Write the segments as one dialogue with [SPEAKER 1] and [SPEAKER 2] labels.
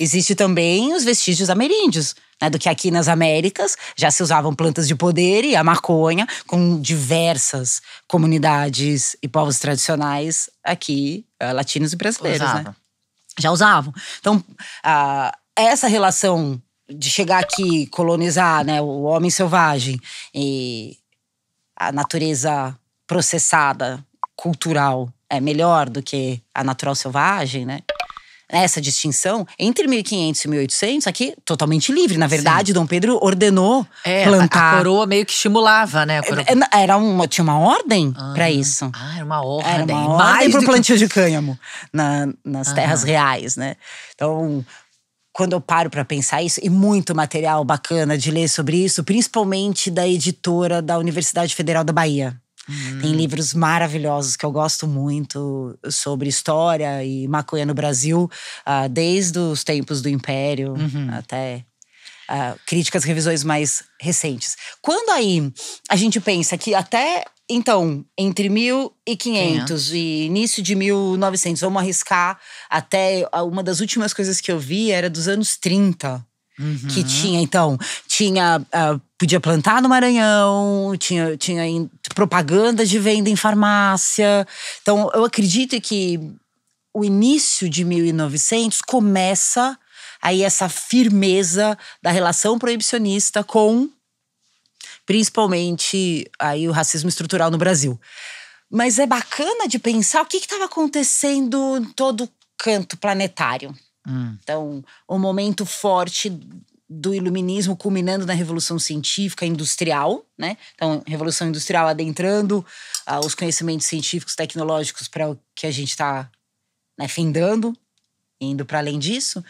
[SPEAKER 1] Existe também os vestígios ameríndios, né, do que aqui nas Américas já se usavam plantas de poder e a maconha com diversas comunidades e povos tradicionais aqui, eh, latinos e brasileiros, Usava. né? Já usavam. Então, ah, essa relação de chegar aqui, colonizar né, o homem selvagem e a natureza processada, cultural, é melhor do que a natural selvagem, né? essa distinção entre 1500 e 1800 aqui totalmente livre. Na verdade, Sim. Dom Pedro ordenou é, plantar. A, coroa meio que estimulava, né? Coroa... É, é, era uma, tinha uma ordem ah, para isso. Ah, era uma ordem. Era uma ordem Mais o plantio que... de cânhamo na, nas ah. terras reais, né? Então, quando eu paro para pensar isso, e muito material bacana de ler sobre isso, principalmente da editora da Universidade Federal da Bahia. Tem uhum. livros maravilhosos que eu gosto muito sobre história e maconha no Brasil, uh, desde os tempos do Império uhum. até uh, críticas, revisões mais recentes. Quando aí a gente pensa que até então, entre 1500 é. e início de 1900, vamos arriscar, até ah, uma das últimas coisas que eu vi era dos anos 30. Uhum. Que tinha, então, tinha. Uh, podia plantar no Maranhão, tinha, tinha propaganda de venda em farmácia. Então, eu acredito que o início de 1900 começa aí essa firmeza da relação proibicionista com principalmente aí o racismo estrutural no Brasil. Mas é bacana de pensar o que estava acontecendo em todo canto planetário. Hum. Então, o um momento forte do iluminismo culminando na revolução científica industrial, né? Então, revolução industrial adentrando uh, os conhecimentos científicos, tecnológicos para o que a gente está né, findando, indo para além disso.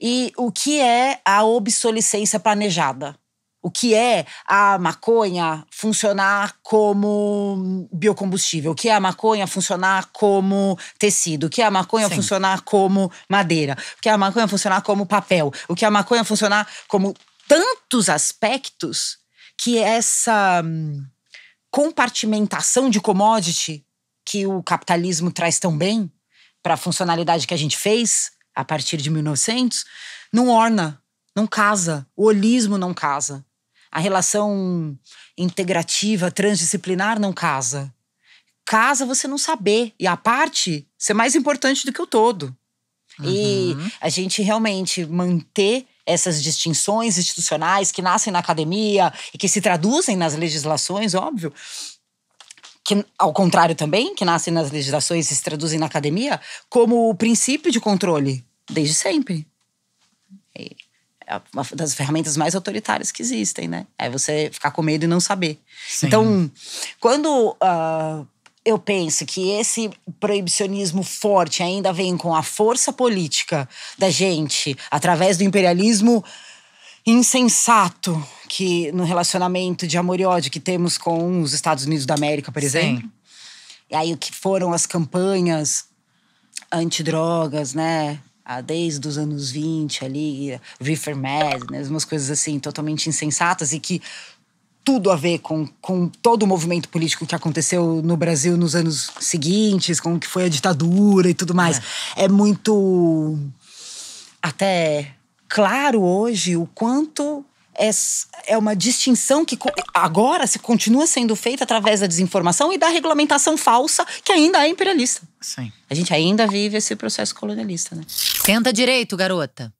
[SPEAKER 1] E o que é a obsolescência planejada? o que é a maconha funcionar como biocombustível, o que é a maconha funcionar como tecido, o que é a maconha Sim. funcionar como madeira, o que é a maconha funcionar como papel, o que é a maconha funcionar como tantos aspectos que essa hum, compartimentação de commodity que o capitalismo traz tão bem para a funcionalidade que a gente fez a partir de 1900 não orna não casa. O holismo não casa a relação integrativa, transdisciplinar não casa. Casa você não saber. E a parte ser mais importante do que o todo. Uhum. E a gente realmente manter essas distinções institucionais que nascem na academia e que se traduzem nas legislações, óbvio, que ao contrário também, que nascem nas legislações e se traduzem na academia, como o princípio de controle, desde sempre. E é uma das ferramentas mais autoritárias que existem, né? É você ficar com medo e não saber. Sim. Então, quando uh, eu penso que esse proibicionismo forte ainda vem com a força política da gente, através do imperialismo insensato que no relacionamento de amor e ódio que temos com os Estados Unidos da América, por exemplo. Sim. E aí o que foram as campanhas antidrogas, né? Ah, desde os anos 20 ali, Reefer Madness, umas coisas assim totalmente insensatas e que tudo a ver com, com todo o movimento político que aconteceu no Brasil nos anos seguintes, com o que foi a ditadura e tudo mais. É, é muito até claro hoje o quanto é, é uma distinção que agora se continua sendo feita através da desinformação e da regulamentação falsa, que ainda é imperialista. Sim. A gente ainda vive esse processo colonialista, né? Senta direito, garota.